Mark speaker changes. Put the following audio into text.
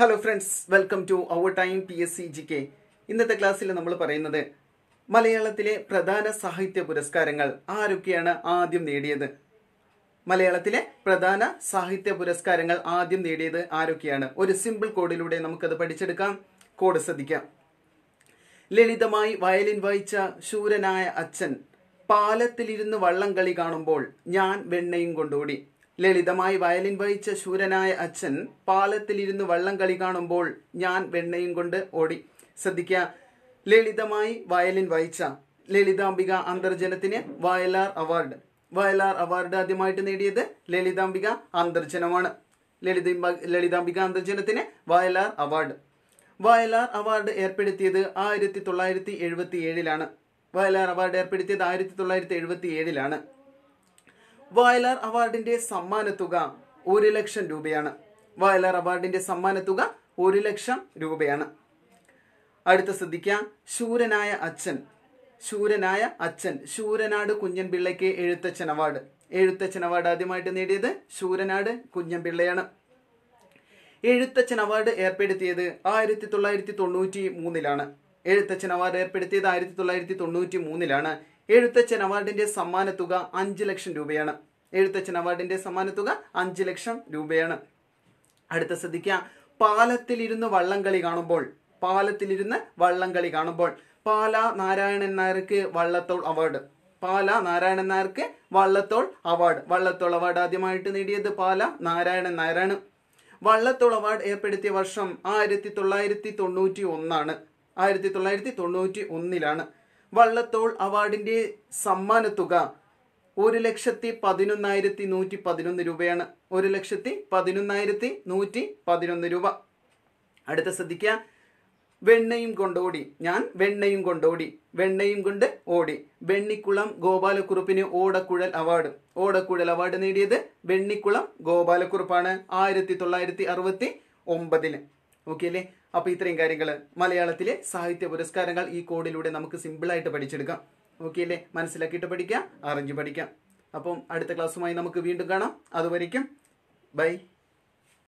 Speaker 1: hello friends welcome to our time P S C G K ഇന്നത്തെ ക്ലാസ്സിൽ നമ്മൾ പറയുന്നത് മലയാളത്തിലെ പ്രധാന സാഹിത്യ പുരസ്കാരങ്ങൾ ആരൊക്കെയാണ് ആദ്യം നേടിയത് മലയാളത്തിലെ പ്രധാന സാഹിത്യ പുരസ്കാരങ്ങൾ ആദ്യം നേടിയത് ആരൊക്കെയാണ് ഒരു സിമ്പിൾ കോഡിലൂടെ നമുക്കത് പഠിച്ചെടുക്കാം കോഡ് ശ്രദ്ധിക്കാം ലളിതമായി വയലിൻ വായിച്ച ശൂരനായ അച്ഛൻ പാലത്തിലിരുന്ന് വള്ളം കളി കാണുമ്പോൾ ഞാൻ വെണ്ണയും കൊണ്ടോടി ലളിതമായി വയലിൻ വഹിച്ച ശൂരനായ അച്ഛൻ പാലത്തിലിരുന്ന് വള്ളം കളി കാണുമ്പോൾ ഞാൻ വെണ്ണയും കൊണ്ട് ഓടി ശ്രദ്ധിക്കുക ലളിതമായി വയലിൻ വഹിച്ച ലളിതാംബിക അന്തർജനത്തിന് വയലാർ അവാർഡ് വയലാർ അവാർഡ് ആദ്യമായിട്ട് നേടിയത് ലളിതാംബിക അന്തർജനമാണ് ലളിതാംബിക ലളിതാംബിക അന്തർജനത്തിന് വയലാർ അവാർഡ് വയലാർ അവാർഡ് ഏർപ്പെടുത്തിയത് ആയിരത്തി തൊള്ളായിരത്തി എഴുപത്തി ഏഴിലാണ് വയലാർ അവാർഡ് ഏർപ്പെടുത്തിയത് ആയിരത്തി തൊള്ളായിരത്തി എഴുപത്തി ഏഴിലാണ് വയലാർ അവാർഡിന്റെ സമ്മാനത്തുക ഒരു ലക്ഷം രൂപയാണ് വയലാർ അവാർഡിന്റെ സമ്മാനത്തുക ഒരു ലക്ഷം രൂപയാണ് അടുത്ത ശ്രദ്ധിക്കാം ശൂരനായ അച്ഛൻ ശൂരനായ അച്ഛൻ ശൂരനാട് കുഞ്ഞൻ പിള്ളയ്ക്ക് എഴുത്തച്ഛൻ അവാർഡ് എഴുത്തച്ഛൻ അവാർഡ് ആദ്യമായിട്ട് നേടിയത് ശൂരനാട് കുഞ്ഞൻ പിള്ളയാണ് എഴുത്തച്ഛൻ അവാർഡ് ഏർപ്പെടുത്തിയത് ആയിരത്തി തൊള്ളായിരത്തി തൊണ്ണൂറ്റി മൂന്നിലാണ് എഴുത്തച്ഛൻ അവാർഡ് ഏർപ്പെടുത്തിയത് ആയിരത്തി തൊള്ളായിരത്തി തൊണ്ണൂറ്റി മൂന്നിലാണ് എഴുത്തച്ഛൻ അവാർഡിന്റെ സമ്മാന തുക അഞ്ച് ലക്ഷം രൂപയാണ് എഴുത്തച്ഛൻ അവാർഡിന്റെ സമ്മാന തുക അഞ്ച് ലക്ഷം രൂപയാണ് അടുത്ത ശ്രദ്ധിക്കുക പാലത്തിലിരുന്ന് വള്ളംകളി കാണുമ്പോൾ പാലത്തിലിരുന്ന് വള്ളംകളി കാണുമ്പോൾ പാല നാരായണൻ നായർക്ക് വള്ളത്തോൾ അവാർഡ് പാല നാരായണൻ നായർക്ക് വള്ളത്തോൾ അവാർഡ് വള്ളത്തോൾ അവാർഡ് ആദ്യമായിട്ട് നേടിയത് പാല നാരായണൻ നായരാണ് വള്ളത്തോൾ അവാർഡ് ഏർപ്പെടുത്തിയ വർഷം ആയിരത്തി തൊള്ളായിരത്തി തൊണ്ണൂറ്റി ഒന്നാണ് ആയിരത്തി തൊള്ളായിരത്തി തൊണ്ണൂറ്റി ഒന്നിലാണ് വള്ളത്തോൾ അവാർഡിന്റെ സമ്മാന തുക ഒരു ലക്ഷത്തി പതിനൊന്നായിരത്തി നൂറ്റി പതിനൊന്ന് രൂപയാണ് ഒരു ലക്ഷത്തി പതിനൊന്നായിരത്തി നൂറ്റി പതിനൊന്ന് രൂപ അടുത്ത ശ്രദ്ധിക്കുക വെണ്ണയും കൊണ്ടോടി ഞാൻ വെണ്ണയും കൊണ്ടോടി വെണ്ണയും കൊണ്ട് ഓടി വെണ്ണിക്കുളം ഗോപാലക്കുറുപ്പിന് ഓടക്കുഴൽ അവാർഡ് ഓടക്കുഴൽ അവാർഡ് നേടിയത് വെണ്ണിക്കുളം ഗോപാലക്കുറുപ്പാണ് ആയിരത്തി തൊള്ളായിരത്തി അറുപത്തി ഒമ്പതിന് ഓക്കെ അല്ലേ അപ്പോൾ ഇത്രയും കാര്യങ്ങൾ മലയാളത്തിലെ സാഹിത്യ പുരസ്കാരങ്ങൾ ഈ കോഡിലൂടെ നമുക്ക് സിമ്പിളായിട്ട് പഠിച്ചെടുക്കാം ഓക്കെ അല്ലേ മനസ്സിലാക്കിയിട്ട് പഠിക്കാം അറിഞ്ഞ് പഠിക്കാം അപ്പം അടുത്ത ക്ലാസ്സുമായി നമുക്ക് വീണ്ടും കാണാം അതുവരയ്ക്കും ബൈ